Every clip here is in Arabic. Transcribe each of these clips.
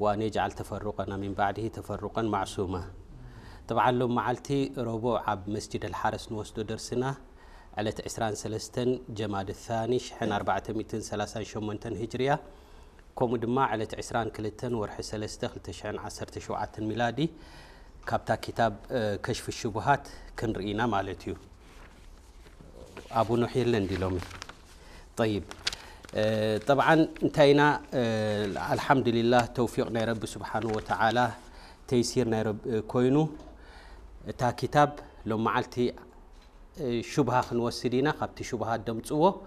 وأن يجعل تفرقنا من بعده تفرقا معصوما طبعا لو عالتي روبو عب مسجد الحارس نوستو درسنا على إسران سلستن جماد الثاني شحن أربعة ميتين سلاسان شمونتن هجرية كوم دماء على إسران كلتن ورح سلستن تشحن عسر تشوعة ميلادي كابتا كتاب آه، كشف الشبهات كن رئينا مالتيو أبو نحيل اللندي لومي طيب آه، طبعا انتينا آه، الحمد لله توفيق توفيقنا رب سبحانه وتعالى تيسيرنا رب آه، كوينو تا كتاب لو معلتي شبهة خنوسدينا خبتي شبهة دمتسوو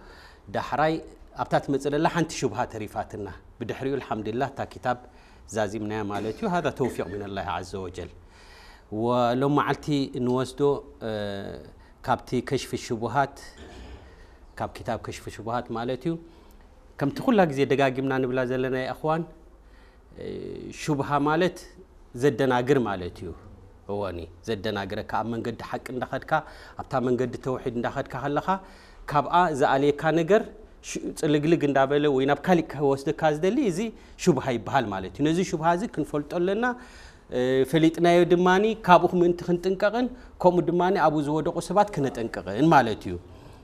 دحراي ابتات مثل الله حنتي شبهة تريفاتنا بدحريو الحمد لله تا كتاب زازمنا مالتي وهذا توفيق من الله عز وجل ولو معلتي نوسدو اه كابتي كشف الشبهات كاب كتاب كشف الشبهات مالتيو ከምቲ ኩላ ግዜ ደጋጊምና ንብላ ዘለና ኣኽዋን ሽብሃ ማለት ዘደናግር ማለት እዩ እወኒ ዘደናግረካ ኣብ መንገዲ ሓቂ እንዳኸድካ ኣብታ መንገዲ ተውሒድ እንዳኸድካ ከለኻ ካብኣ ዝኣልየካ ነገር ፅልግልግ እንዳበለ ወይ ናብ ካሊእ ክወስደካ ዝደሊ እዚ ሽብሃ ይበሃል ማለት እዩ ነዚ ሽብሃ እዚ ክንፈልጦ ኣለና ፈሊጥናዮ ድማኒ ካብኡ ምእንቲ ክንጥንቀቕን ከምኡ ድማኒ ኣብኡ ዝወደቑ ሰባት ክነጠንቅቕን ማለት እዩ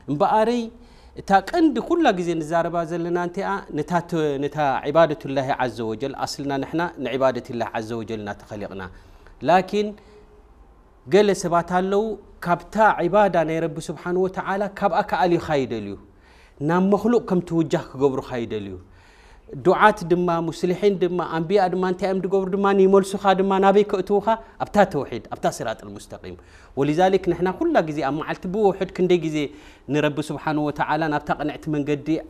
እምበኣረይ تا قند كل غزي نزاربا زلنا انت نتا نتا عباده الله عز وجل اصلنا نحنا نعباده الله عز وجل نتخلقنا لكن قال سبات الله كبتا عباده يا رب سبحانه وتعالى كبا كالي خايدليو نام مخلوق كم توجه كبر خايدليو دعات دما مسلحين دما انبياء دما تيم دغور دما نيمول سخا دما نابي كتوخا ابتا توحيد ابتا صراط المستقيم ولذلك نحنا كل غزي ام معلت بوحد كندي غزي نرب سبحانه وتعالى نابتا قنعت من قدي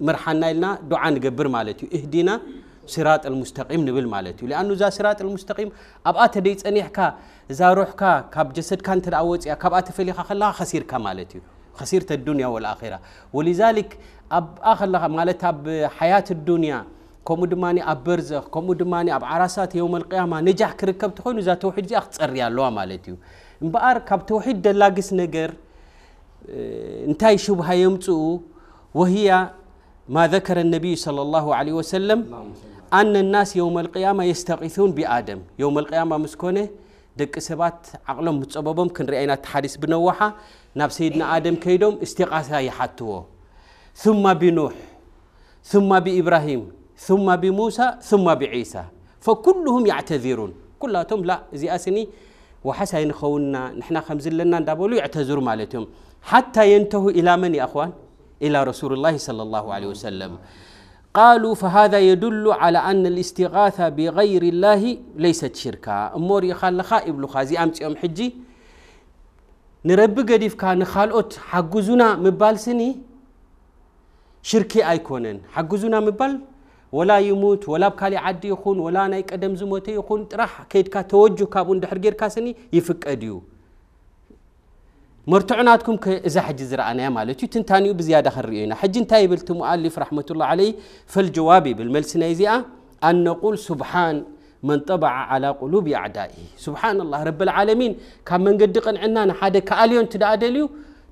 مرحنا لنا دعاء نقبر مالتي اهدينا صراط المستقيم نبل مالتي لانه ذا صراط المستقيم ابات ديت انيحكا ذا روحكا كاب جسد كانت راوت يا كاب اتفلي خلا خسير كمالتي خسيرة الدنيا والاخره ولذلك أب آخر لها مالت أب حياة الدنيا كمدماني دماني أب برزخ كم أب عرسات يوم القيامة نجح كركب تحون إذا توحيد زي أختصر يا الله مالتيو مبار كب توحيد دلاجس نجر انتاي شو هيوم تو وهي ما ذكر النبي صلى الله عليه وسلم أن الناس يوم القيامة يستغيثون بآدم يوم القيامة مسكونه دك سبات عقلهم متصببهم كن رأينا تحديث بنوحة نفس سيدنا آدم كيدوم استغاثة يحتوه ثم بنوح ثم بإبراهيم ثم بموسى ثم بعيسى فكلهم يعتذرون كلاتهم لا زي أسني وحسا ينخونا نحنا خمز لنا ندابولو يعتذروا مالتهم حتى ينتهوا إلى من يا أخوان إلى رسول الله صلى الله عليه وسلم قالوا فهذا يدل على أن الاستغاثة بغير الله ليست شركا أمور يخال خائب خازي أمتي يوم حجي نرب قديف كان خالقوت حقوزنا مبالسني ሽርኪ ኣይኮነን ሓግዙና ምባል ወላ ይሙት ወላ ብ ካሊእ ዓዲ ይኹን ወላ ናይ ቀደም ዝሞተ ይኹን ጥራሕ ከይድካ ተወጁ ካብኡ እንድሕር ጌርካ ስኒ ይፍቀድ እዩ መርትዑናትኩም እዛ ሕጂ ዝረኣናያ ማለት እዩ ትንታኒኡ ብዝያዳ ክንሪዮ ኢና ሕጂ እንታይ ይብል እቲ ሙኣሊፍ ረሕመትላ ዓለይ ፈልጀዋብ ይብል መልሲ ናይ እዚኣ ኣነቁል ስብሓን መን ጠበዓ ዓላ ቁሉብ ኣዕዳኢ ስብሓን ላ ረብልዓለሚን ካብ መንገዲ ቅንዕና ንሓደ ከኣልዮ እንትደኣ ደልዩ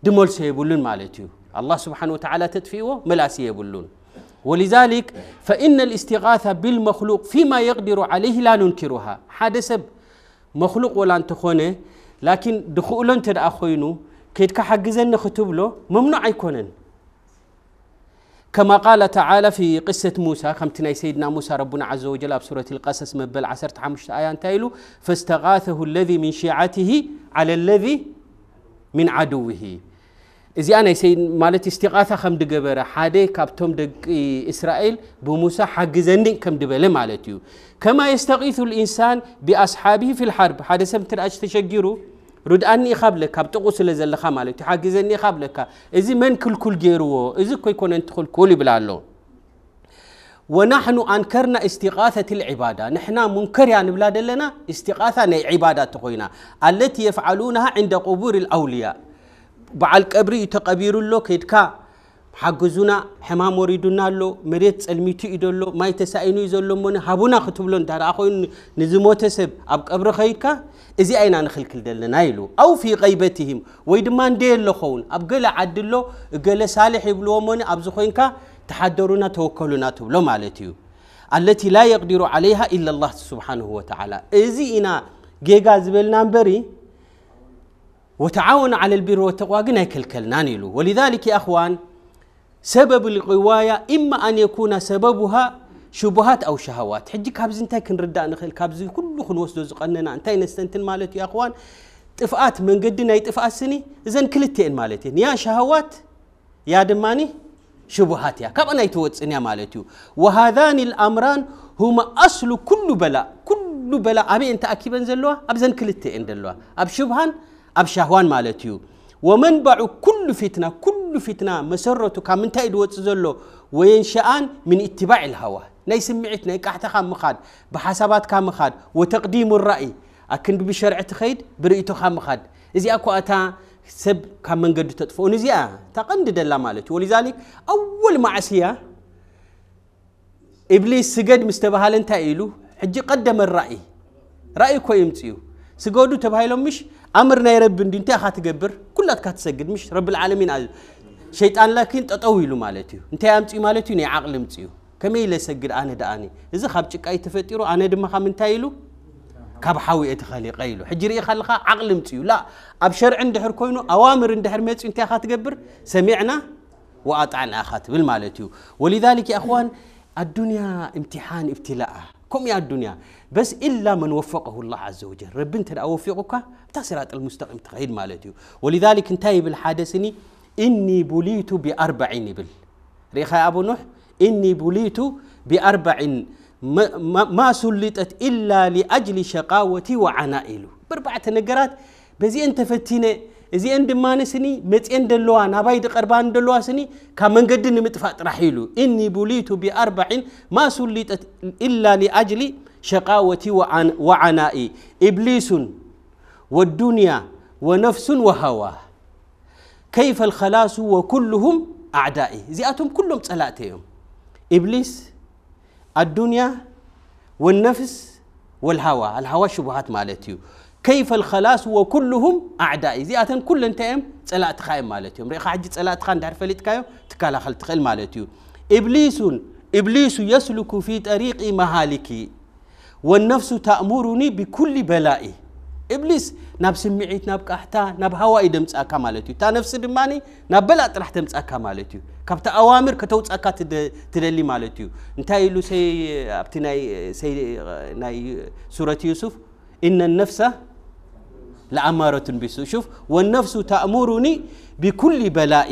ድመልሶ የብሉን ማለት እዩ الله سبحانه وتعالى تدفئه ملاسي يبلون ولذلك فإن الاستغاثة بالمخلوق فيما يقدر عليه لا ننكرها هذا سب مخلوق ولا انتخونه لكن دخوله انت أخوينه كيدك حجزن ختبله ممنوع يكونن كما قال تعالى في قصة موسى خمتنا سيدنا موسى ربنا عز وجل في سورة القصص مبل عسر حمشت آيان تايلو فاستغاثه الذي من شيعته على الذي من عدوه زيانا يسين مالت استغاثة خم دقبرة حادة كابتوم دق إسرائيل بموسى حق زندن كم دبلة مالتيو كما يستغيث الإنسان بأصحابه في الحرب حادة سمتر أج تشجيرو رد أني خابلك كابتو قسل زل خمالتي حق زندن خابلك إزي من كل كل جيرو إزي كوي كون انتخل كل بلالو ونحن أنكرنا استغاثة العبادة نحن منكر يعني بلاد لنا استغاثة العبادة التي يفعلونها عند قبور الأولياء በዓል ቀብሪ እዩ ተቐቢሩሎ ከይድካ ሓግዙና ሕማም ወሪዱና ኣሎ መሬት ፀልሚቱ እዩ ደሎ ማይ ተሳኢኑ እዩ ዘሎ ሞኒ ሃቡና ክትብሎ እንታ ደኣ ኮይኑ ንዝሞተ ሰብ ኣብ ቀብሪ ከይድካ እዚ ኣይና ንኽልክል ዘለና ኢሉ ኣው ፊ ቀይበትህም ወይ ድማ እንደ ኣለኸውን ኣብ ገለ ዓዲ ኣሎ ገለ ሳልሕ ይብልዎ ሞኒ ኣብዚ ኮይንካ ተሓደሩና ተወከሉና ትብሎ ማለት እዩ ኣለቲ ላ የቅዲሩ ዓለይሃ ኢላ ላ ስብሓንሁ ወተዓላ እዚ ኢና ጌጋ ዝበልና እምበሪ وتعاون على البر والتقوى قلنا كلكل نانيلو ولذلك يا أخوان سبب الغواية إما أن يكون سببها شبهات أو شهوات حجي كابز انتا كنرد أن خل كابز كل خل وصل زق أننا انتا نستنتن مالت يا أخوان تفقات من قدنا يتفقات سني إذن كلتين مالتين يا شهوات يا دماني شبهات يا كم أنا يا سني وهذان الأمران هما أصل كل بلاء كل بلاء أبي أنت أكيد أنزلوا أبزن كلتين دلوا اب شبهان أب شهوان مالتيو ومنبع كل فتنة كل فتنة مسرته كامن تايد وتزلو وينشأن من اتباع الهوى ناي سمعت ناي كحتا خام مخاد بحسابات خام مخاد وتقديم الرأي أكن بشرع تخيد برئيتو خام مخاد إذا أكو أتا سب كان من قد تطفئون زيا آه، تقند دلا مالتي ولذلك أول معسية إبليس سجد مستبهال انتا إيلو حجي قدم الرأي رأيكو يمتيو سجودو تبهايلو مش أمر يا رب أنت أخذت قبر كلها كانت تسجد مش رب العالمين قال شيطان لكن تطويل مالتي أنت أمتي مالتي ني عقل أمتي كم إلا سجد أنا داني إذا خبتك أي تفتيرو أنا دم خامن تايلو كاب حاوي أتخلي قيلو حجر يخلقها عقل أمتي لا أبشر عند حر كوينو أوامر عند حر ميت أنت أخذت قبر سمعنا وأطعن أخذت بالمالتي ولذلك يا أخوان الدنيا امتحان ابتلاء كم يا الدنيا بس إلا من وفقه الله عز وجل رب انت أوفقك بتسرات المستقيم تخيل مالتي ولذلك انتهي بالحادثني إني بليت بأربع نبل ريخا أبو نوح إني بليت بأربع ما سلطت إلا لأجل شقاوتي وعنائل باربع نقرات بزي أنت فتينة እዚአን ድማ ንስኒ መፅአን ደለዋ ናባይ ድቐርባን ደለዋ ስኒ ካብ መንገዲ ንምጥፋእ ጥራሕ ኢሉ እኒ ቡሊቱ ብኣርባዒን ማ ሱሊጠት ኢላ ሊኣጅሊ شقاوتي وعنائي إبليس والدنيا ونفس وهوى كيف الخلاص وكلهم أعدائي زياتهم كلهم تلاتهم إبليس الدنيا والنفس والهوى الهوى شبهات مالتي كيف الخلاص وكلهم أعدائي زياتهم كل انتهم تلات خايم مالتهم ريخا حجي تلات خان دار كايو تكالا خلت خل مالتي إبليس إبليس يسلك في طريق مهالكي ወነፍሱ ታእሙሩኒ ብኩሊ በላኢ እብሊስ ናብ ስምዒት ናብ ቃሕታ ናብ ሃዋ እዩ ደምፃካ ማለት እዩ እታ ነፍሲ ድማ ናብ በላእ ጥራሕ ደምፃካ ማለት እዩ ካብቲ ኣዋምር ከተውፃካ ትደሊ ማለት እዩ እንታይ ኢሉ ኣብቲ ናይ ሱረት ዩሱፍ ኢነ ነፍሳ لأمارة بسوء شوف والنفس تأمرني بكل بلاء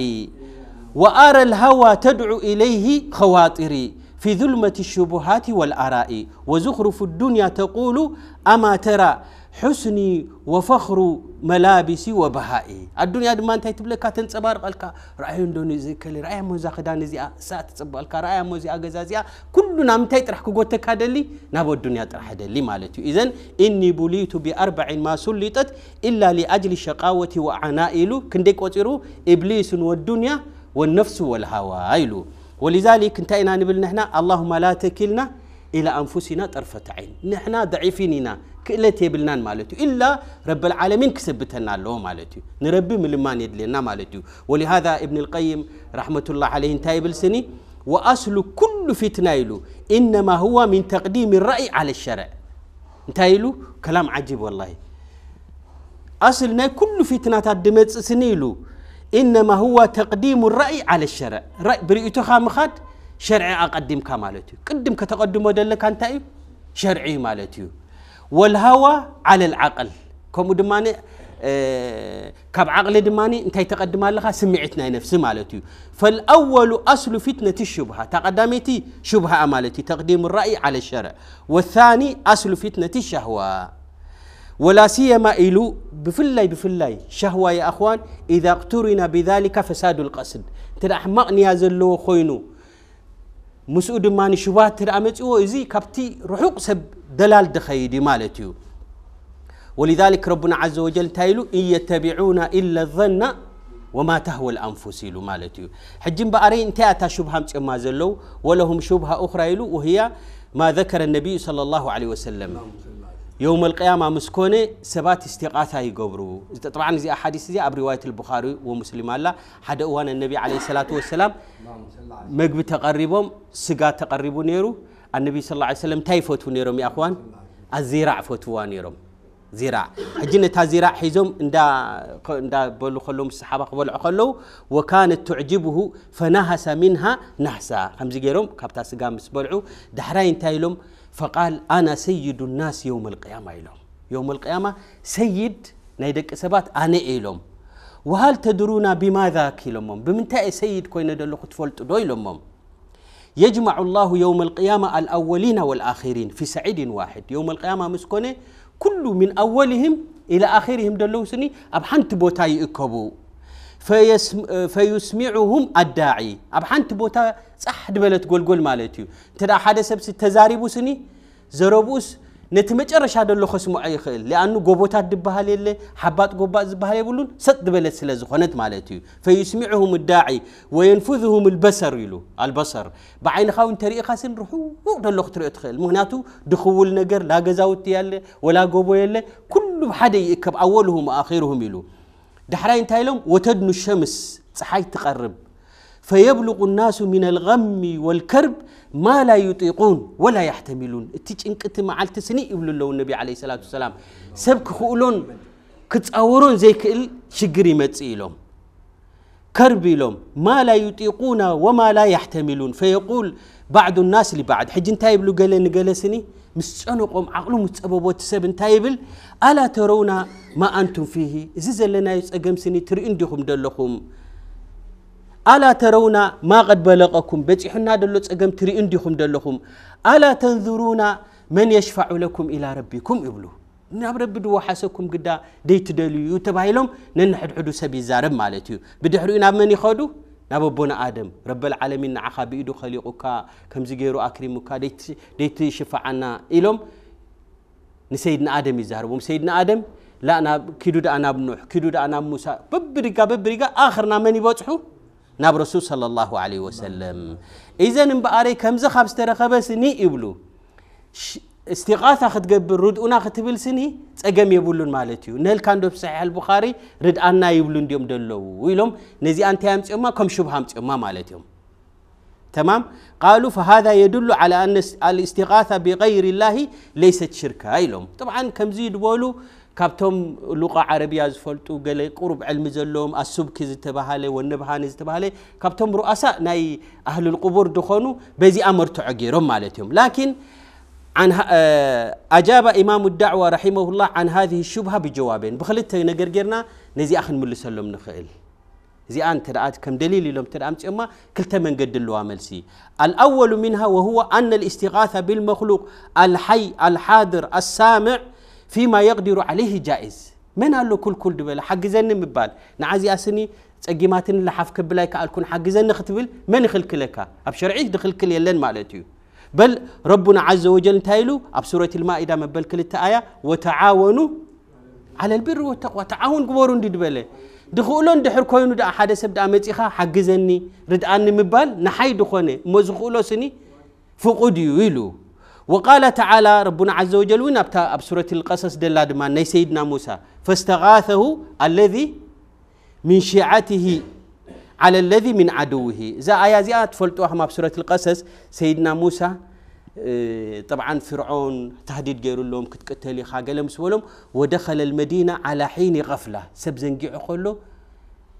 وأرى الهوى تدعو إليه خواطري في ظلمة الشبهات والآراء وزخرف الدنيا تقول أما ترى حسني وفخر ملابسي وبهائي الدنيا دم انت تبلكا تنصبارق لك رأي اندوني زي كلي رأي موزا خدان زي سات تصبالك رأي موزا غزازيا كلنا متى يطرح كغوتك هدلي نابو الدنيا طرح هدلي مالتي اذا اني بليت باربع ما سلطت الا لاجل شقاوة وعنائلو كندك وترو ابليس والدنيا والنفس والهوى ايلو ولذلك انت انا نبل نحنا اللهم لا تكلنا الى انفسنا طرفه عين نحنا ضعيفين هنا كلت يبلنا مالتي الا رب العالمين كسبتنا له مالتي نربي من ما يدلنا مالتي ولهذا ابن القيم رحمه الله عليه انت سني واصل كل فتنه يلو انما هو من تقديم الراي على الشرع انت يلو كلام عجيب والله اصلنا كل فتنه تدمت سني يلو إنما هو تقديم الرأي على الشرع رأي بريئتو خامخات شرعي أقدم كمالتي قدم كتقدم ودلك أنت شرعي مالتي والهوى على العقل كم دماني آه كاب عقل دماني انت تقدم لها سمعتنا نفس مالتي فالأول أصل فتنة الشبهة تقدمتي شبهة مالتي تقديم الرأي على الشرع والثاني أصل فتنة الشهوة ولا سيما إلو بفلاي بفلاي شهوة يا أخوان إذا اقترنا بذلك فساد القصد ترى أحمق هذا اللو خوينو مسؤول ما شبات ترى متسوه إزي كبتي رحوق سب دلال دخيدي مالتيو ولذلك ربنا عز وجل تايلو إن يتبعون إلا الظن وما تهوى الأنفس إلو مالتيو حجم بأري تأتى شبهة ما زلو ولهم شبهة أخرى إلو وهي ما ذكر النبي صلى الله عليه وسلم يوم القيامة مسكونة سبات استقاثة يقبرو طبعا زي أحاديث زي أبو رواية البخاري ومسلم الله حد أوان النبي عليه الصلاة والسلام مقب تقربهم سقا تقربوا نيرو النبي صلى الله عليه وسلم تايفوتوا نيرهم يا أخوان الزيرع فوتوا نيرهم زراع حجنا تا زراع حيزوم اندا اندا بولو خلوم السحابة قبل عقلو وكانت تعجبه فنهس منها نحسا خمس جيروم كابتا سقام سبولعو دحرين تايلوم فقال انا سيد الناس يوم القيامة يلوم يوم القيامة سيد نايدك سبات انا ايلوم وهل تدرون بماذا كيلومم بمن تأي سيد كوين دلو خطفولت دويلومم يجمع الله يوم القيامة الأولين والآخرين في سعيد واحد يوم القيامة مسكوني كل من أولهم إلى آخرهم دلوا سني أب حنت بوتا يكبو فيسم فيسمعهم الداعي أبحنت حنت بوتا صح دبلت قول قول مالتيو ترى حدا سبس تزاري بوسني زربوس نتي مچرشا دلو خسمو اي خيل لانو غوبوتات دبهال يله حبات غوبات زبهال يقولون سد بلت سلاز خنت مالتي فيسمعهم الداعي وينفذهم البصر يلو البصر بعين خاون تري خاسن روحو دلو خطري ادخل مهناته دخول نجر لا غزاوت يله ولا غوبو يله كل حدا يكب اولهم وأخرهم يلو دحراين تايلوم وتدن الشمس صحيح تقرب فيبلغ الناس من الغم والكرب ما لا يطيقون ولا يحتملون እቲ ጭንቅቲ መዓልቲ ስኒ ይብሉ النبي عليه الصلاة والسلام سبك خولون كتأورون زي كل شقري ይመፅእ ኢሎም كرب لهم ما لا يطيقون وما لا يحتملون فيقول بعض الناس لبعض حج انت قال قال نقلسني مسعنقهم عقلهم متسببوا تسب انت ألا ترون ما أنتم فيه إذا لنا يسأقم سني ترئن ديكم دلكم ألا ترون ما قد بلغكم بتحنا دلوت أجم تري عندكم دلهم ألا تنظرون من يشفع لكم إلى ربكم إبلو نعبر بدو حسكم قد ديت دلو يتبايلهم ننحد حدو سبي زارب مالتيو بدحرو إن من يخدو نعم بنا آدم رب العالمين عخا بيدو خليقك كم زجيرو أكرمك ديت ديت شفعنا إلهم نسيدنا آدم يزاربهم سيدنا آدم لا أنا كيدو أنا بنوح كيدو أنا موسى ببرقة ببرقة آخرنا من يبوتحو ناب رسول صلى الله عليه وسلم إذا نبأري كم زخاب استرخى بس ني يبلو استغاثة خد قبل رد أنا خد تبل سني تأجم يبلون مالتي نهل كان دب صحيح البخاري رد أنا يبلون ديوم دلوا ويلهم نزي أنت همت أمم كم شبه همت أمم مالتيهم تمام قالوا فهذا يدل على أن الاستغاثة بغير الله ليست شركا أيلهم طبعا كم زيد بولو ካብቶም ሉቃ ዓረብያ ዝፈልጡ ገለ ቁሩብ ዕልሚ ዘለዎም ኣሱብኪ ዝተባሃለ ወነብሃኒ ዝተባሃለ ካብቶም ሩኣሳ ናይ ኣህልልቁቡር ድኾኑ በዚኣ መርትዖ ገይሮም ማለት እዮም ላኪን ኣጃባ ኢማም ዳዕዋ ረሒመሁላ ዓን ሃذه ሽብሃ ብጀዋብን ብክልተ ነገር ጌርና ነዚኣ ክንምልሰሎም ንኽእል እዚኣ እንተ ከም ደሊል ኢሎም እተ ኣምፅኦማ ክልተ መንገዲ ኣለዋ መልሲ አልኣወሉ ምንሃ ወሁወ ኣነ ልእስትغاث ብልመክሉቅ አልሐይ አልሓድር አሳምዕ فيما يقدر عليه جائز من قالو كل كل دبل حق زني مبال نعازي اسني تقيماتن لحف كبلاي كالكون حق زني نختبل من خلك لك اب شرعيك دخل كل يلن مالتي بل ربنا عز وجل تايلو اب سوره المائده مبل كل التايه وتعاونوا على البر والتقوى تعاون قبورون دي دبل دخولون دحر كوينو دا احد سب دا مزيخا حق زني رد اني مبال نحيد خوني مزخولو سني فقود يويلو وقال تعالى ربنا عز وجل وين أب سورة القصص دلا دمان ني سيدنا موسى فاستغاثه الذي من شيعته على الذي من عدوه إذا آية زيات آية فلتوها ما بسورة القصص سيدنا موسى آه، طبعا فرعون تهديد غير لهم كتقتل يخا قال مسولهم ودخل المدينة على حين غفلة سب زنقع كله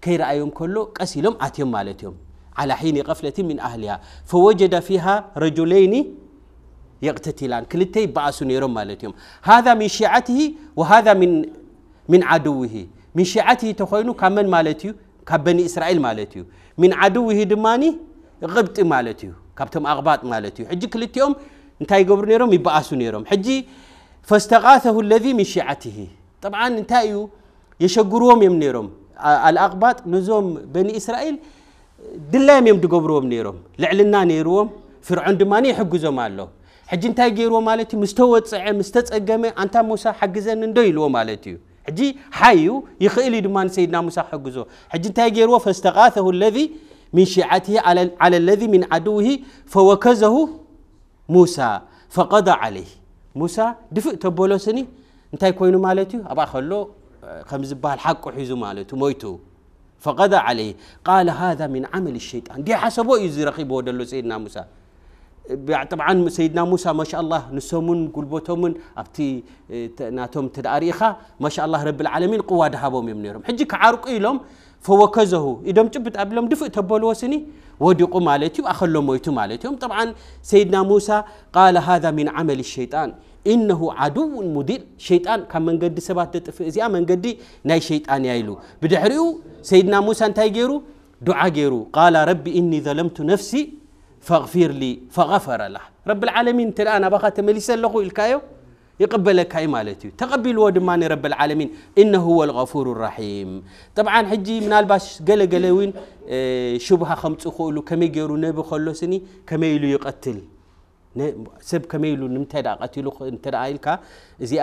كيرأيهم كله قسيلهم آتيهم مالتهم على حين غفلة من أهلها فوجد فيها رجلين يقتتلان كلتي يبعسوا نيرم مالتهم هذا من شيعته وهذا من من عدوه من شيعته تخوينو كمن مالتيو كبني اسرائيل مالتيو من عدوه دماني غبط مالتيو كابتم اغباط مالتيو حجي كلتيهم انتاي يقبر نيرم يبعسوا نيرم حجي فاستغاثه الذي من شيعته طبعا انتايو يشغروهم يم نيرم الاغباط نزوم بني اسرائيل دلايم يم دغبروهم نيرم لعلنا نيروهم فرعون دماني يحجزهم مالو ሕጂ እንታይ ገይርዎ مالتي مستوى ምስተወፅዐ ምስተፀገመ ኣንታ ሙሳ موسى እንዶ ኢልዎ ማለት እዩ ሕጂ ሓዩ ይኽእል እዩ ድማ ንሰይድና ሙሳ ሕግዞ ሕጂ እንታይ ገይርዎ ፈስተቃተሁ من شيعته على, على الذي من عدوه فوكزه موسى فقضى عليه موسى دفئ تبولوسني انتي كوينو مالتي ابا خلو خمس بال حق حيزو مالتو مويتو فقضى عليه قال هذا من عمل الشيطان دي حسبه يزي رخيبه دلو سيدنا موسى طبعا سيدنا موسى ما شاء الله نسومن قلبتهمن أبتي اه، ناتهم تداريخها ما شاء الله رب العالمين قوة دهابهم يمنيرهم حجك عارق إلهم فوكزه إدم تبت قبلهم دفق تبلو وسني وديقوا مالتهم أخلوا ميتوا مالتهم طبعا سيدنا موسى قال هذا من عمل الشيطان إنه عدو مدير شيطان كان من قد سبات تفزيا من قد ناي شيطان يايلو بدحريو سيدنا موسى انتاي قيرو دعا قيرو قال ربي إني ظلمت نفسي فاغفر لي فغفر له رب العالمين انت الان ابغى تمليس له الكايو يقبلك هاي مالتي تقبل ودماني رب العالمين انه هو الغفور الرحيم طبعا حجي من الباش قال قال وين إيه، شبه خمس اخو كم يجروا نبي خلصني كم يقتل سب كم يلو نمتدا قتلو انت رايلك زي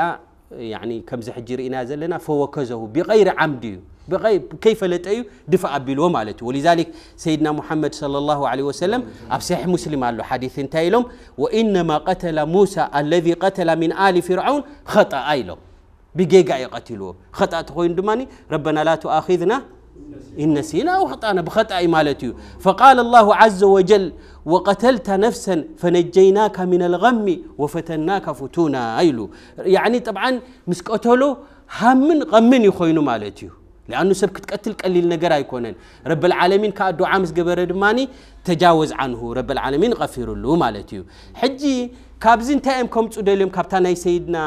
يعني كم زحجر لنا فوكزه بغير عمد بغير كيف لتأي دفع بلو مالته ولذلك سيدنا محمد صلى الله عليه وسلم أبسيح مسلم قال له حديث تايلوم وإنما قتل موسى الذي قتل من آل فرعون خطأ أيلوم بجيجا يقتلوه خطأ تقول دماني ربنا لا تؤاخذنا إن نسينا أو خطأنا بخطأ مالتي فقال الله عز وجل وقتلت نفسا فنجيناك من الغم وفتناك فتونا أيلو يعني طبعا مس قتلو هم غمن يخوينو مالتي لأنه سب كتقتل قليل نقرا يكونن رب العالمين كأدعاء مس جبر تجاوز عنه رب العالمين غفير له مالتي حجي كابزين تايم كومت اوديليم كابتن اي سيدنا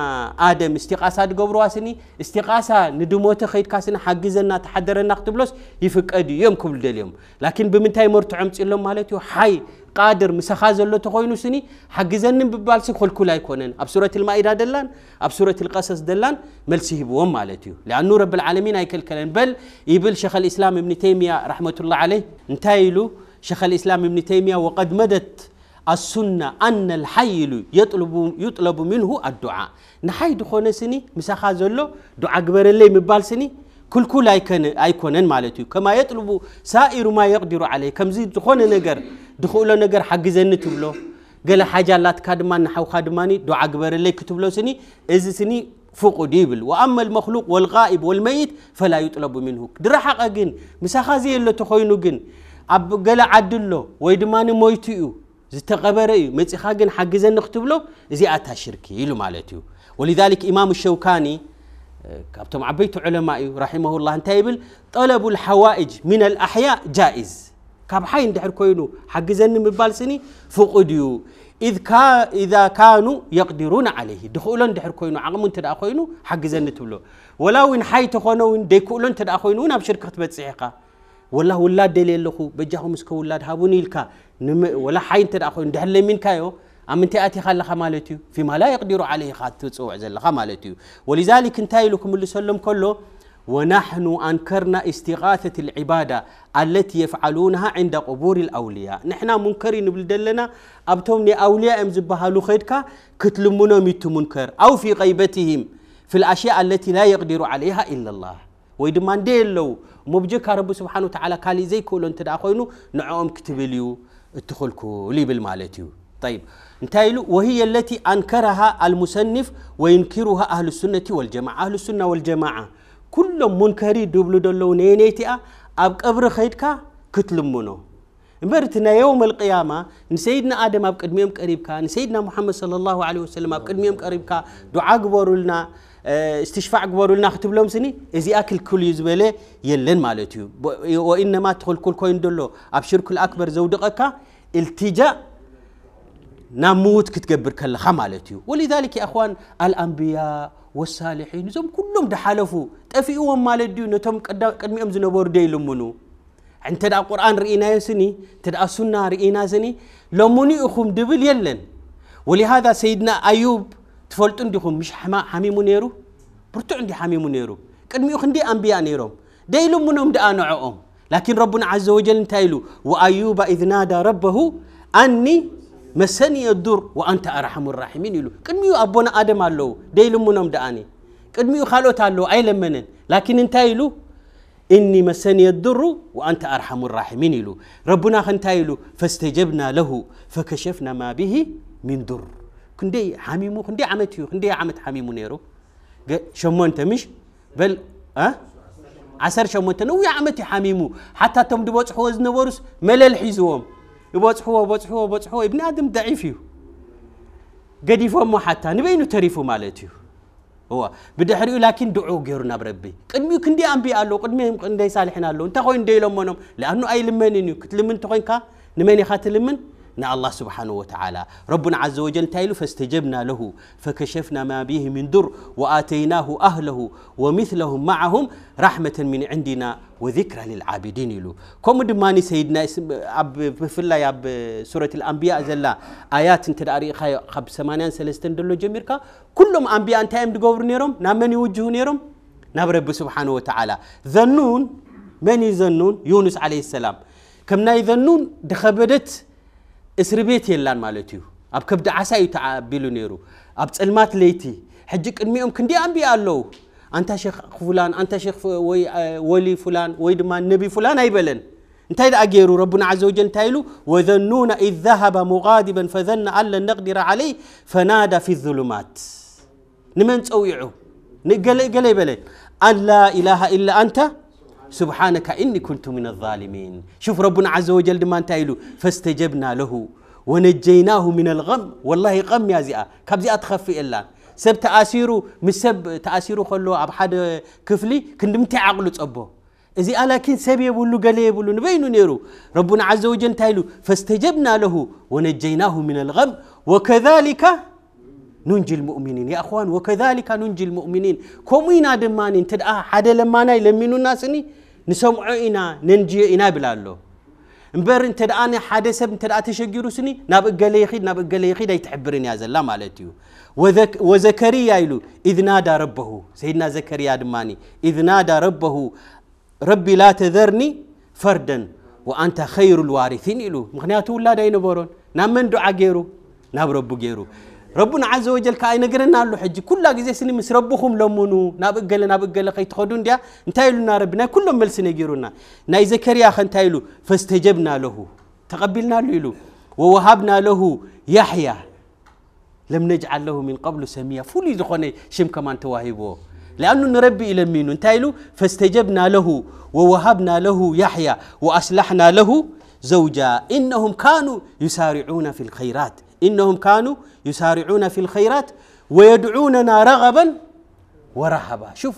ادم استقاسات غبروا سني استقاسا ندموت خيت كاسن حقزنا تحدرنا يفك يفقد يوم كوب اوديليم لكن بمنتاي مرت عمت يلوم مالتيو حي قادر مسخا زلو تخوينو سني حقزن ببال سي كل كل ايكونن اب سوره المائده دلان اب القصص دلان ملسي هبوم مالتيو لانه رب العالمين اي كلكلن بل يبل شيخ الاسلام ابن تيميه رحمه الله عليه انتايلو شيخ الاسلام ابن تيميه وقد مدت السنة أن الحيل يطلب يطلب منه الدعاء نحي دخون سني مسخ زلو دعاء قبر لي مبال سني كل كل أيكن أيكونن مالتي كما يطلب سائر ما يقدر عليه كم زيد دخون نجر دخول نجر حق زنت بلو قال حاجة لا تكادمان نحو خادماني دعاء قبر لي كتب له سني إذا سني فوق ديبل وأما المخلوق والغائب والميت فلا يطلب منه درحق أجن مسخ زي اللي تخوينه جن أب قال عدله ويدمان مويتيو زتقبره يو متى خاجن حق زين نكتب يلو مالتيو ولذلك إمام الشوكاني كابتن عبيت علماء رحمه الله انتايبل طلب الحوائج من الأحياء جائز كاب حين دحر كوينو حق زين مبالسني فقديو إذ كا إذا كانوا يقدرون عليه دخولن دحر كوينو عقمن تدا كوينو حق زين تبلو ولو إن حي تخونو إن دكولن تدا كوينو نبشر كتبت صحيحة لكو ውላድ ደልየ ኣለኹ هابوني الكا نم ولا حين ترى ሓይ እንተ من كايو أم أنت أتي خال خمالتيو في ما لا يقدر عليه ኢኻ تسوع زل خمالتيو ولذلك ወሊዛሊክ لكم اللي سلم كله ونحن أنكرنا استغاثة العبادة التي يفعلونها عند قبور الأولياء نحن منكرين بلدلنا أبتم أولياء أم زبهالو كتلمنا ميت منكر أو في غيبتهم في الأشياء التي لا يقدر عليها إلا الله ويد مانديل لو مبجك رب سبحانه وتعالى قال زي كل انت اخوينو نعوم كتب ليو ادخلكو لي بالمالتيو طيب انتايلو وهي التي انكرها المصنف وينكرها اهل السنه والجماعه اهل السنه والجماعه كل منكري دبل دلو نينيتي اب قبر خيدكا كتلمونو مرتنا يوم القيامة نسيدنا آدم أبقد ميم قريبك نسيدنا محمد صلى الله عليه وسلم اب ميم قريبك دعاء قبرولنا استشفاع ግበሩ ልና ክትብሎም ስኒ እዚኣ ክልክል እዩ ዝበለ የለን ማለት እዩ ወኢነማ ትክልኩል ኮይኑ ደሎ ኣብ ሽርክል ኣክበር ዘውድቐካ التجاء نموت كتقبر كل خمالتيو ولذلك يا أخوان الأنبياء والصالحين زم كلهم دحالفوا تفيقوا مالديو نتم قدميهم زنبور دي لمنو عند تدع القرآن رئينا يسني تدع السنة رئينا سني لمني أخم دبل يلن ولهذا سيدنا أيوب تفولتون ديهم مش حما حامي منيرو برتو عندي حامي منيرو كان ميو خندي أنبياء نيرو دايلو منهم دا نعوهم لكن ربنا عز وجل تايلو وأيوب إذ نادى ربه أني مسني الدور وأنت أرحم الراحمين يلو كان ميو أبونا آدم اللو دايلو منهم دا أني كان ميو خالو تالو أي لمنن لكن انتايلو إني مسني الضر وأنت أرحم الراحمين يلو ربنا خنتايلو فاستجبنا له فكشفنا ما به من دور كندي حميمو كندي عمتي كندي عمت حميمو نيرو شمونت مش بل ها عسر شمونت نو يا عمتي حميمو حتى تم دبوت حوز نورس ملل حيزوم يبوت حو بوت حو بوت حو ابن ادم ضعيف يو قديف مو حتى نبينو تريفو مالتيو هو بدحريو لكن دعو غيرنا بربي قدمي كندي انبي الله قدمي كندي صالحين الله انت خوين ديلمنهم لانه اي لمنين كتلمن تخوينكا نمني خاتلمن لمن الله سبحانه وتعالى ربنا عز وجل تايل فاستجبنا له فكشفنا ما به من در وآتيناه أهله ومثلهم معهم رحمة من عندنا وذكرى للعابدين له كم دماني سيدنا بفلا يا سورة الأنبياء زلا آيات انت داري خب سمانيان سلستن دلو جميركا كلهم أنبياء انت يمد قبر نيرم نامن يوجه نيرم ناب نعم رب سبحانه وتعالى ذنون من يذنون يونس عليه السلام كم نايذنون ذنون دخبدت اسر بيت يلان مالتي اب كبد عساي تعبلو نيرو اب صلمات ليتي حجي قدميهم كندي ام بيالو انت شيخ فلان انت شيخ وي ولي فلان وي دما نبي فلان ايبلن انت اذا اغيرو ربنا عز وجل تايلو وذنون اذ ذهب مغادبا فذن ان لن نقدر عليه فنادى في الظلمات نمن صويعو نقلي قلي بلي ان لا اله الا انت سبحانك إني كنت من الظالمين شوف ربنا عز وجل ما انت فاستجبنا له ونجيناه من الغم والله غم يا زئا كبزئا تخفي إلا سب تأسيرو مش سب تأسيرو خلو حد كفلي كنت متى عقلو تصبه إذا لكن سب يبولو قلي يبولو نبينو نيرو ربنا عز وجل تايلو فاستجبنا له ونجيناه من الغم وكذلك ننجي المؤمنين يا أخوان وكذلك ننجي المؤمنين كومينا آدمانين تدعى حدا لما ناي لمنو ناسني ንሰምዖ ኢና ነንጅዮ ኢና ይብላ ኣሎ እምበር እንተ ደኣ ሓደ ሰብ እንተ ደኣ ተሸጊሩ ስኒ ናብ እገለ ይኺድ ናብ እገለ ይኺድ ኣይትሕብርን እያ ዘላ ማለት እዩ ወዘከርያ ኢሉ ኢዝናዳ ረበሁ ሰይድና ዘከርያ ድማኒ ኢዝናዳ ረበሁ ረቢ ላ ተዘርኒ ፈርደን ወአንተ ኸይሩ ልዋሪሲን ኢሉ ምክንያቱ ውላድ ኣይነበሮን ናብ መን ዱዓ ገይሩ ናብ ረቡ ገይሩ ربنا عز وجل كاي نقرنا له حجي كل جزء سنم ربهم لمنو نابق نابقل خي تخدون ديا نتايلنا ربنا كلهم مل سنة جيرونا ناي زكريا خن تايلو فاستجبنا له تقبلنا له ووهبنا له يحيى لم نجعل له من قبل سميا فولي دخوني شم كمان تواهبوه لأن نربي إلى مين نتايلو فاستجبنا له ووهبنا له يحيى وأصلحنا له زوجا إنهم كانوا يسارعون في الخيرات إنهم كانوا يسارعون في الخيرات ويدعوننا رغبا ورهبا شوف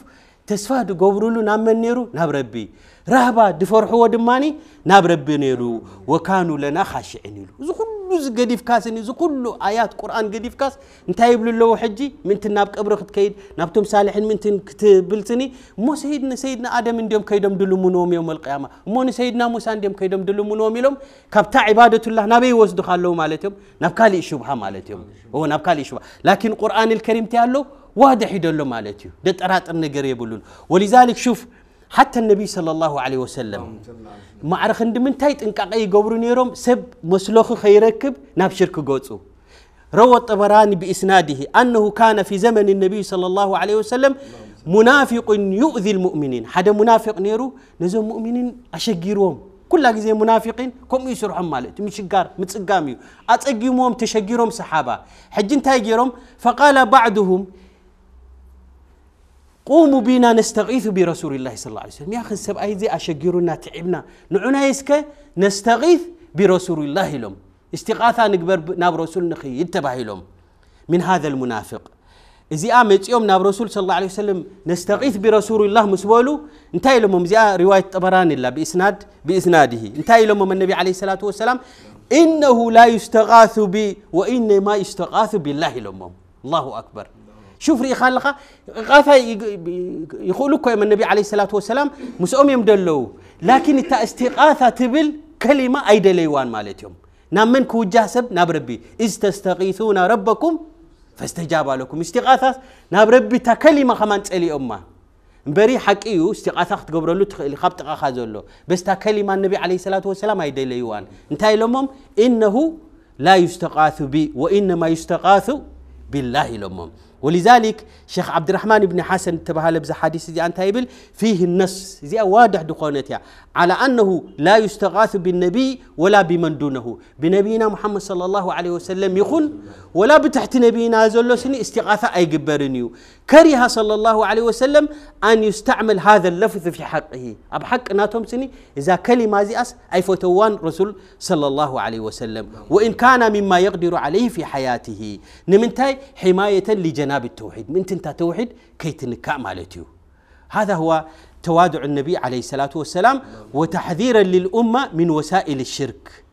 تسفاد قبرلو نام من نيرو نام ربي رهبا دفرحوا دماني ناب ربي نيرو وكانوا لنا خاشعين يلو زو كلو زقديف كاسني زو كلو آيات قرآن قديف كاس نتايب للو حجي من تناب كبرخ تكيد نابتم صالحين من تن كتبلتني مو سيدنا سيدنا آدم انديم كيدم دلو منوم يوم القيامة مو سيدنا موسى انديم كيدم دلو منوم يلوم كابتا عبادة الله نابي وسدو خالو مالتهم نابكالي شبها مالتهم هو نابكالي شبها لكن قرآن الكريم تيالو واضح يدلو مالتهم دت النقر يبولون ولذلك شوف حتى النبي صلى الله عليه وسلم ما عرف عند من تايت إنك أي جبرنيرم سب مسلوخ خيركب نبشرك جوتو روى الطبراني بإسناده أنه كان في زمن النبي صلى الله عليه وسلم منافق يؤذي المؤمنين هذا منافق نيرو نزوم مؤمنين أشجيرهم كل زي منافقين كم يسر عمالت مش جار متسقاميو أتقيمهم تشجيرهم صحابة حجين تايجيرهم فقال بعضهم قوموا بنا نستغيث برسول الله صلى الله عليه وسلم يا أخي السبأي زي أشجرنا تعبنا نعنا يسك نستغيث برسول الله لهم استغاثة نكبر ناب رسول نخي يتبعي لهم من هذا المنافق إذا ام يوم ناب رسول صلى الله عليه وسلم نستغيث برسول الله مسبولو انتهي لهم زي رواية طبران الله بإسناد بإسناده انتهي لهم النبي عليه الصلاة والسلام إنه لا يستغاث بي وإنما يستغاث بالله لهم الله أكبر شوف ري خالقة غفا يقولوا من النبي عليه الصلاة والسلام مسؤوم يمدلو لكن استقاثة تبل كلمة أي دليوان مالتهم نام من كوجاسب نابربي نعم استستغيثون ربكم فاستجاب لكم استغاثة نابربي نعم تكلمة خمان تسألي أمه بري حقيو استقاثة تقبر له تخ... اللي خبط قاخذ له بس تكلمة النبي عليه الصلاة والسلام هيدا اللي يوان انت لهم أمم. إنه لا يستقاث بي وإنما يستقاث بالله لهم ولذلك شيخ عبد الرحمن بن حسن تبهال بز حديث زي أنت يبل فيه النص زي واضح دخونتها على أنه لا يستغاث بالنبي ولا بمن دونه بنبينا محمد صلى الله عليه وسلم يخن ولا بتحت نبينا زلو سني استغاثة أي جبرنيو كره صلى الله عليه وسلم أن يستعمل هذا اللفظ في حقه أب حق ناتهم سني إذا كلمة زي أس أي فتوان رسول صلى الله عليه وسلم وإن كان مما يقدر عليه في حياته نمنتاي حماية لجنة لنا بالتوحيد من تنتا توحيد كي تنكا مالتيو هذا هو توادع النبي عليه الصلاة والسلام وتحذيرا للأمة من وسائل الشرك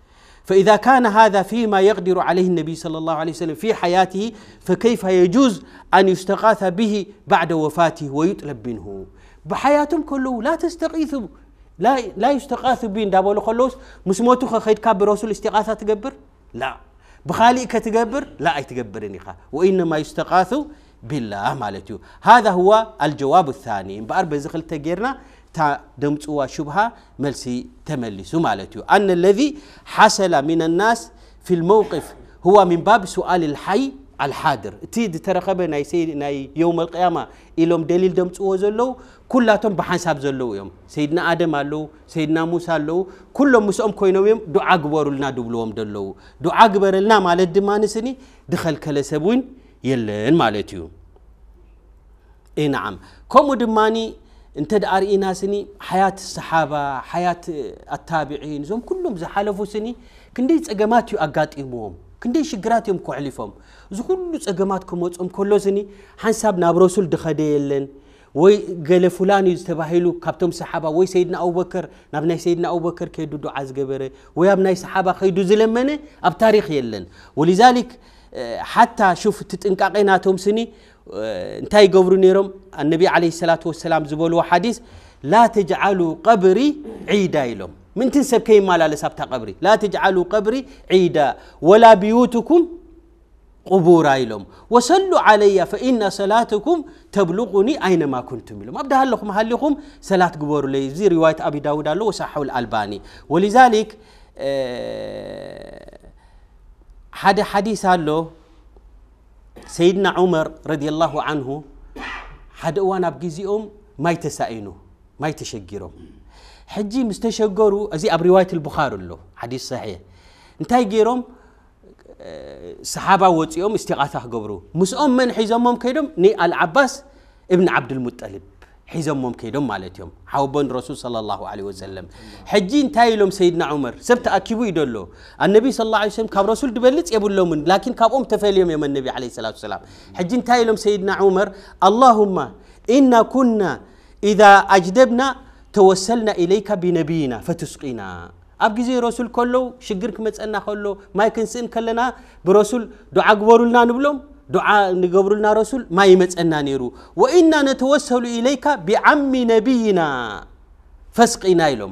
فإذا كان هذا فيما يقدر عليه النبي صلى الله عليه وسلم في حياته فكيف يجوز أن يستغاث به بعد وفاته ويطلب منه بحياتهم كله لا تستغيثوا لا لا يستغاث بي እንዳበሉ خلوس مسموتو خيد ከኸይድካ رسول استغاثة تقبر لا بخالي كتقبر لا أي تقبرني خا وإنما يستقاثوا بالله مالتيو هذا هو الجواب الثاني بأربع زخل تجيرنا تا دمتوا شبهة ملسي تملسوا مالتيو أن الذي حصل من الناس في الموقف هو من باب سؤال الحي الحادر تيد ترقب ناي سيدنا يوم القيامة إلهم دليل دم تقوزلو كلاتهم بحساب زلو يوم سيدنا آدم علو سيدنا موسى علو كلهم مسأم كينو يوم دعاء قبر لنا دبلوهم دلو دعاء قبر لنا مال الدمان سني دخل كلا سبون يلا إن مالتيو إيه نعم كم دماني انت دار إيه سني حياة الصحابة حياة التابعين زوم كلهم زحلفوا سني كنديت أجمعتي أقاتي موم كندي شجرات يوم كعليفهم زكول نص أجمعات كموت أم كل زني حنساب نابروسول دخديلن وي قال فلان يستبهيلو كابتم صحابة وي سيدنا أبو بكر نبنا سيدنا أبو بكر كيدو دو عز قبره وي أبنا صحابة خيدو زلمنة أبتاريخ يلن ولذلك حتى شوف تتنقاقين هاتهم سني انتهي قبرو نيرم النبي عليه الصلاة والسلام زبولو حديث لا تجعلوا قبري عيدا لهم من تنسب كيما لا لسابتا قبري لا تجعلوا قبري عيدا ولا بيوتكم قبورا لهم وصلوا علي فإن صلاتكم تبلغني أينما كنتم لهم أبدا هل لكم صلاة قبور لي زي رواية أبي داود الله وصحه الألباني ولذلك حد آه، حديث له سيدنا عمر رضي الله عنه حد أوان أبقزيهم ما يتسائنوا ما يتشجروا حجي مستشقر ازي اب روايه البخاري له حديث صحيح انتي جيروم صحابه وصيوم استغاثه قبرو مسوم من حزمهم كيدوم ني العباس ابن عبد المطلب حزمهم كيدوم مالتهم حوبن رسول صلى الله عليه وسلم حجي انتي لهم سيدنا عمر سبت اكيبو يدلو النبي صلى الله عليه وسلم كاب رسول دبلص يبلو من لكن كابهم تفاليهم يوم النبي عليه الصلاه والسلام حجي انتي لهم سيدنا عمر اللهم إنا كنا إذا أجدبنا توسلنا إليك بنبينا فتسقينا أبجزي رسول كله شجرك متسألنا كله ما يكن سن كلنا برسول دعاء قبرنا نبلوم دعاء نقبرنا رسول ما يمتسألنا نيرو وإنا نتوسل إليك بعم نبينا فسقينا لهم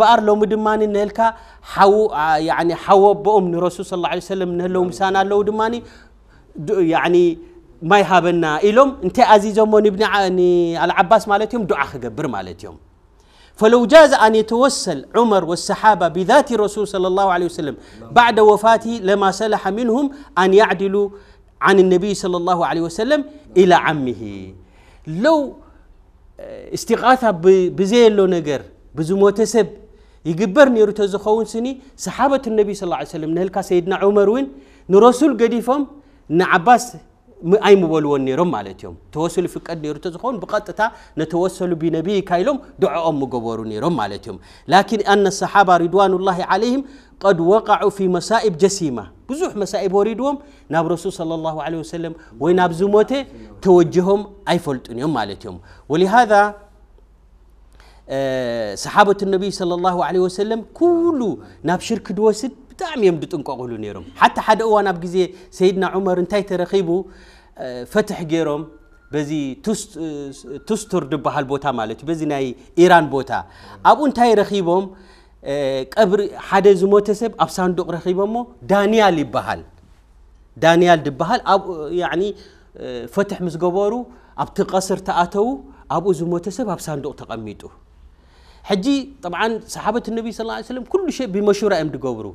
بأر لهم دماني نهلك حو يعني حو بأم رسول صلى الله عليه وسلم نهلهم سانا لهم دماني يعني ما يهابنا إلهم انت عزيزهم ابن العباس مالتهم دعاء خقبر مالتهم فلو جاز أن يتوسل عمر والصحابة بذات الرسول صلى الله عليه وسلم بعد وفاته لما سلح منهم أن يعدلوا عن النبي صلى الله عليه وسلم إلى عمه لو آه، استغاثة لو نقر بزموت سب يقبر نيرو تزخون سني صحابة النبي صلى الله عليه وسلم نهلك سيدنا عمر وين نرسول قديفهم نعباس أي مبلون نيرم على يوم توصل في قد نيرو تزخون بقطة تا نتوصل بنبي كايلوم دعاء مجبور نيرم على يوم لكن أن الصحابة رضوان الله عليهم قد وقعوا في مصائب جسيمة بزح مصائب وريدهم ناب رسول صلى الله عليه وسلم ويناب زموته توجههم أي فلت نيرم على يوم ولهذا صحابة النبي صلى الله عليه وسلم كله ناب شرك دوسد ብጣዕሚ እዮም ድጥንቀቕሉ ነይሮም ሓቲ ሓደ እዋን ኣብ ግዜ ሰይድና ዑመር እንታይ ተረኺቡ ፈትሕ ገይሮም በዚ ቱስቱር ድበሃል ቦታ ማለት እዩ በዚ ናይ ኢራን ቦታ ኣብኡ እንታይ ረኺቦም ቀብሪ ሓደ ዝሞተ ሰብ ኣብ ሳንዱቕ ረኺቦሞ ዳንያል ይበሃል ዳንያል ድበሃል ፈትሕ ምስ ገበሩ ኣብቲ ቀስር ተኣተዉ ኣብኡ ዝሞተ ሰብ ኣብ ሳንዱቕ ተቐሚጡ ሕጂ ጠብዓ ሰሓበት ነቢ ስ ሰለም ኩሉ ሸ ብመሹራ እዮም ድገብሩ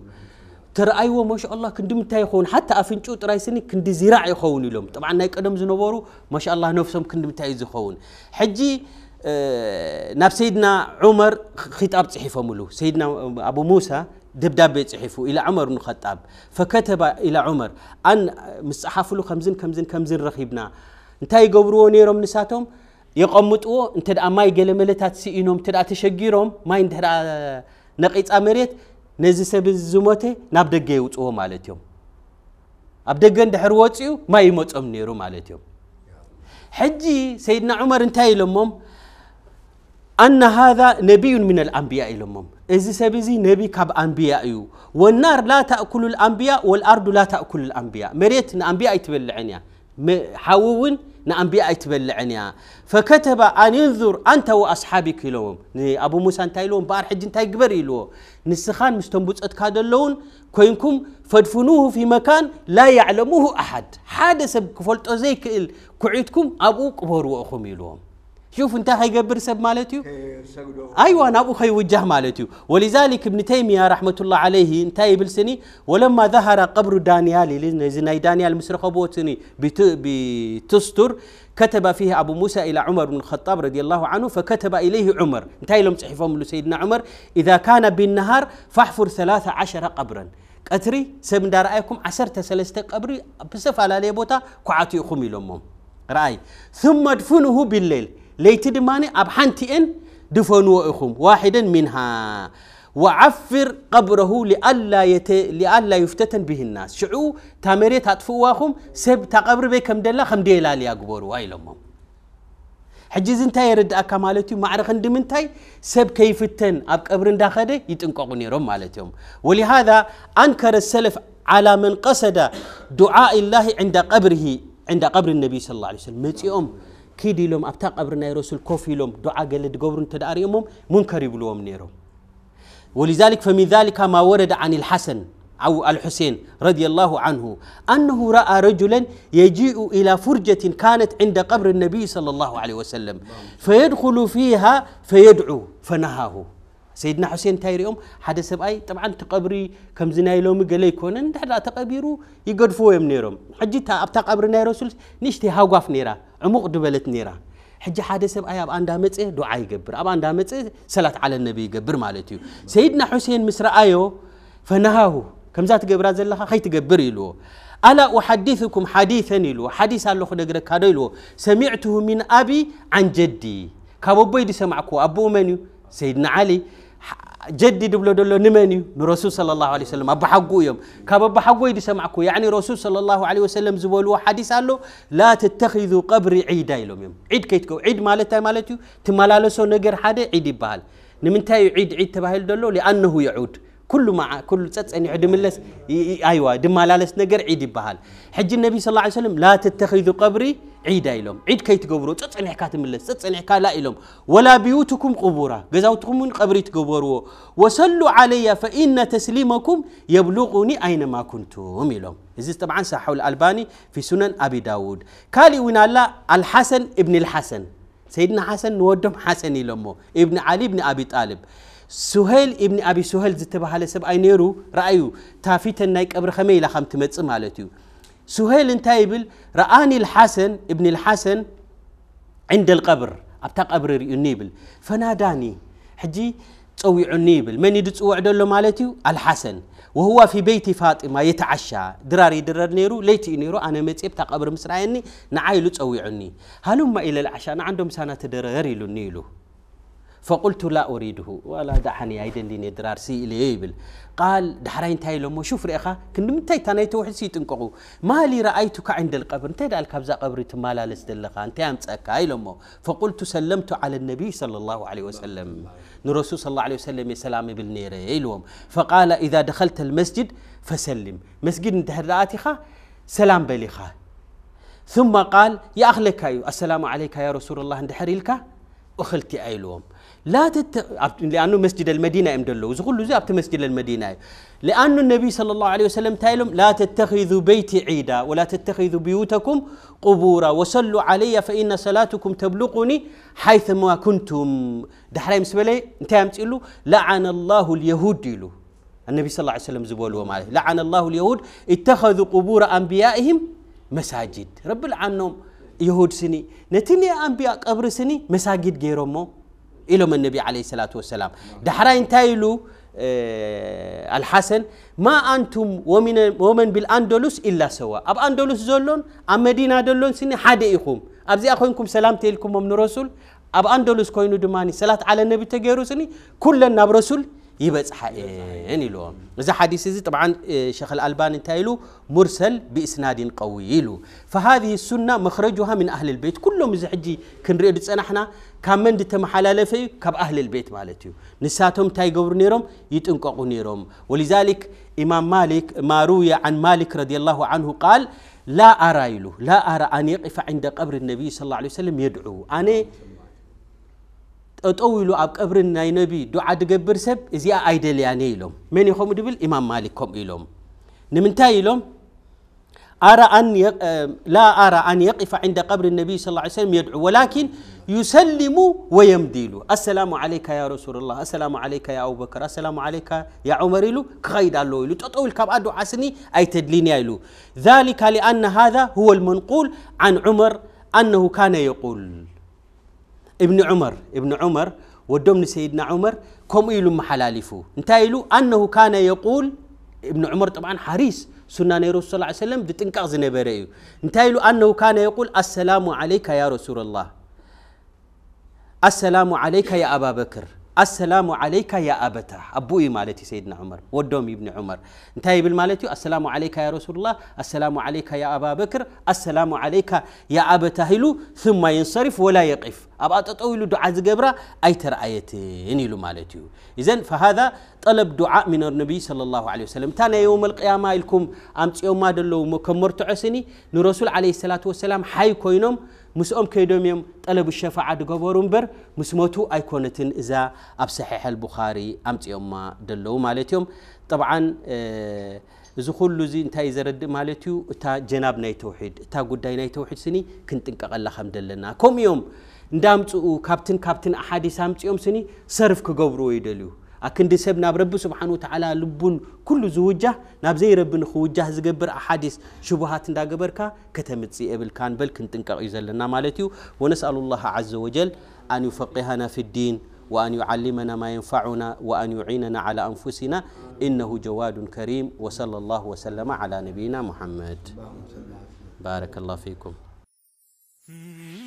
ترأيوه ما شاء الله كندم تايخون حتى أفنجو تراي سني كندي زراع يخون لهم طبعا نايك أدم زنوبورو ما شاء الله نفسهم كندم تايز يخون حجي ناب سيدنا عمر خطاب صحيفة ملو سيدنا أبو موسى دبدابة صحيفة إلى عمر بن الخطاب فكتب إلى عمر أن مصحف له خمزين خمزين خمزين رخيبنا انتاي قبروا نيرم نساتهم يقمتوا انت دعا ماي قلملتات سئينهم تدعا تشجيرهم ماي انت دعا نقيت أمريت نزي سب نبدا جيوت أو مالتهم أبدا جند حروتيو ما يموت أم نيرو مالتهم حجي سيدنا عمر انتهى لهم أن هذا نبي من الأنبياء لهم إذا سبزي نبي كاب أنبياء يو والنار لا تأكل الأنبياء والأرض لا تأكل الأنبياء مريت الأنبياء تبلعنيا حاوون نأنبياء نعم يتبلعن يا فكتب أن ينذر أنت وأصحابك لهم أبو موسى انت لهم بار حج انتهي قبر يلو نسخان مستنبوط أتكاد اللون كوينكم فدفنوه في مكان لا يعلمه أحد حادث كفلت أزيك كعيتكم أبو قبر واخوم يلوهم شوف انت قبر سب مالتيو ايوه انا ابو خي وجه مالتيو ولذلك ابن تيميه رحمه الله عليه انتهي بالسني ولما ظهر قبر دانيال زناي دانيال مسرخه بوتني بتستر كتب فيه ابو موسى الى عمر بن الخطاب رضي الله عنه فكتب اليه عمر انتهي لهم صحيفهم سيدنا عمر اذا كان بالنهار فاحفر ثلاثة عشر قبرا ቀትሪ ሰብ عسرت 13 قبري ብዝተፈላለየ ቦታ ኩዓት ኢኹም ኢሎሞም رأي ثم ادفنه بالليل ليت دماني أبحنتي إن دفنوا أخوم واحدا منها وعفر قبره لألا يت لألا يفتتن به الناس شعو تامري تطفوا أخوم سب تقبر به كم دلا خم ديلا لي أقبره وايل أمم حجز انت يرد أكمالتي معرق دمنتي سب كيف التن أقبر داخله يتنقوني رم مالتهم ولهذا أنكر السلف على من قصد دعاء الله عند قبره عند قبر النبي صلى الله عليه وسلم متي أم كيد لهم أبتا قبر رسول كوفي لهم دعاء قال قبرن تدار يومهم منكر يبلوهم نيرهم ولذلك فمن ذلك ما ورد عن الحسن أو الحسين رضي الله عنه أنه رأى رجلا يجيء إلى فرجة كانت عند قبر النبي صلى الله عليه وسلم فيدخل فيها فيدعو فنهاه سيدنا حسين تايريوم حدا سبأي طبعا تقبري كم زناي لومي قلي كون انت حدا تقبيرو يقدفو يم نيروم حجي تا ابتا قبر ناي رسول نيشتي هاوقاف نيرا عموق دبلت نيرا حجي حدا سبأي اب اندا إيه دعاء يقبر اب اندا متسي صلاة على النبي يقبر مالتيو سيدنا حسين مصر ايو فنهاه كم زات قبر زلها خي تقبر يلو الا احدثكم حديثا يلو حديث الله خدقر كادو يلو سمعته من ابي عن جدي كابو بيدي سمعكو ابو منيو سيدنا علي جدي دبلو دلو نمني نرسول صلى الله عليه وسلم أبو حقو يوم كاب أبو حقو يدي سمعكو يعني رسول صلى الله عليه وسلم زبولو حديث له لا تتخذوا قبر عيدا يلوم يوم عيد كيتكو عيد مالتا مالتو تمالالسو نجر حدا عيد بال نمنتاي عيد عيد تباهل دلو لأنه يعود كل مع كل أن يعدم اللس أيوة دمالالس نجر عيد يبال حج النبي صلى الله عليه وسلم لا تتخذوا قبري عيد إلهم عيد كي تجبروا تصنع كاتم الله تصنع كلا إلهم ولا بيوتكم قبورا جزاؤكم من قبر تجبروا وصلوا علي فإن تسليمكم يبلغني أينما كنتم إلهم إذا طبعا صحوا الألباني في سنن أبي داود كالي الله الحسن ابن الحسن سيدنا حسن نودم حسن إلهم ابن علي ابن أبي طالب سهيل ابن أبي سهيل زت زتبهال أي نيرو رأيو تافيت النايك أبرخمي لخم على تيو سهيل انتي يبل رآني الحسن ابن الحسن عند القبر أبتا قبر النيبل فناداني حجي تصوي النيبل من يد تصوي عدل مالتي الحسن وهو في بيت فاطمة يتعشى دراري درار نيرو ليتي نيرو أنا ميت تا قبر مسرعني نعايلو تصوي عني هلما إلى العشاء أنا عندهم سنة درر يريلو نيلو فقلت لا أريده ولا دحني أيضا لي سي إيه إلي إيبل قال دحرين تاي لما شوف رئخا كن تاي تاني توحد سي تنقعو ما لي رأيتك عند القبر انتي دال كابزا قبري تمالا لسدلقا انتي أمتأك أي لما فقلت سلمت على النبي صلى الله عليه وسلم نرسول صلى الله عليه وسلم سلامي بالنيرة إيه يلوم فقال إذا دخلت المسجد فسلم مسجد انتهراتي خا سلام بليخا ثم قال يا أخلك السلام عليك يا رسول الله اندحر لك أخلتي أيلوم لا تت... لأنه مسجد المدينة أم زغلو زي أبت مسجد المدينة لأنه النبي صلى الله عليه وسلم تايلم لا تتخذوا بيتي عيدا ولا تتخذوا بيوتكم قبورا وصلوا علي فإن صلاتكم تبلغني حيثما كنتم دحري مس بلي انتهى متقلو لعن الله اليهود يلو النبي صلى الله عليه وسلم زبولوا ماله لعن الله اليهود اتخذوا قبور أنبيائهم مساجد رب العنهم يهود سني نتني أنبياء قبر سني مساجد غيرهم ኢሎም ነቢ ለ ሰላት ወሰላም ዳሕራይ እንታይ ኢሉ አልሓሰን ማ አንቱም ወመን ብልኣንደሉስ ኢላ ሰዋ ኣብ ኣንደሉስ ዘሎን ኣብ መዲና ደሎን ስኒ ሓደ ኢኹም ኣብዚኣ ኮይንኩም ሰላም ተኢልኩሞም ንረሱል ኣብ ኣንደሉስ ኮይኑ ድማ ሰላት ዓለ ነቢ ተገይሩ ስኒ ኩለን ናብ ረሱል يبقى يبصحئن يلوم اذا حديث زي طبعا شيخ الالباني تايلو مرسل باسناد قوي له فهذه السنه مخرجها من اهل البيت كلهم إذا حجي كنري دصنحنا كمن تمحلالفي كاب اهل البيت مالتيو نساتهم تاي غبر نيرم يطنققوا نيرم ولذلك امام مالك ما روي عن مالك رضي الله عنه قال لا ارى له لا ارى ان يقف عند قبر النبي صلى الله عليه وسلم يدعو انا أتقولوا أب قبر النبي دعاء قبر سب إذا أيدل يعني إلهم من يخوم دبل إمام مالكهم إلهم نمتى إلهم أرى أن يق... آه، لا أرى أن يقف عند قبر النبي صلى الله عليه وسلم يدعو ولكن يسلم ويمديل السلام عليك يا رسول الله السلام عليك يا أبو بكر السلام عليك يا عمر إلو كغيد الله إلو تطول كاب أدو عسني أي تدليني إلو ذلك لأن هذا هو المنقول عن عمر أنه كان يقول ابن عمر ابن عمر ودوم سيدنا عمر كم يلو محلالفو انتايلو أنه كان يقول ابن عمر طبعا حريص سنة رسول صلى الله عليه وسلم بتنقاز نبريو انتايلو أنه كان يقول السلام عليك يا رسول الله السلام عليك يا أبا بكر السلام عليك يا أبتا أبوي مالتي سيدنا عمر ودوم ابن عمر انتهي بالمالتي السلام عليك يا رسول الله السلام عليك يا أبا بكر السلام عليك يا أبتا هلو ثم ينصرف ولا يقف أبا تطويل دعاء زقبرة أي ترأيتين يلو مالتي إذن فهذا طلب دعاء من النبي صلى الله عليه وسلم تانا يوم القيامة لكم أمت يوم ما دلو مكمرت عسني نرسول عليه الصلاة والسلام حي كوينم مسኦም ከይዶም እዮም ጠለብ ሸፋዓ ድገበሩ እምበር ምስ ሞቱ ኣይኮነትን እዛ ኣብ ሰሒሕ ልቡኻሪ ኣምፅኦማ ደለዉ ማለት እዮም ጠብዓ እዚ ኩሉ እዚ እንታይ እዩ ዘረድእ ማለት እዩ እታ ጀናብ ናይ ተውሒድ እታ ጉዳይ ናይ ተውሒድ ስኒ ክንጥንቀቐላ ከም ዘለና ከምኡ እዮም እንዳምፅኡ ካብትን ካብትን ኣሓዲስ ኣምፅኦም ስኒ ሰርፍ ክገብርዎ ይደልዩ أكن دسبنا برب سبحانه وتعالى لبون كل زوجة نابزي رب نخوجة زجبر أحاديث شبهات دا جبركا كتمت سي قبل كان بل كنت إنك لنا مالتيو ونسأل الله عز وجل أن يفقهنا في الدين وأن يعلمنا ما ينفعنا وأن يعيننا على أنفسنا إنه جواد كريم وصلى الله وسلم على نبينا محمد بارك الله فيكم hmm.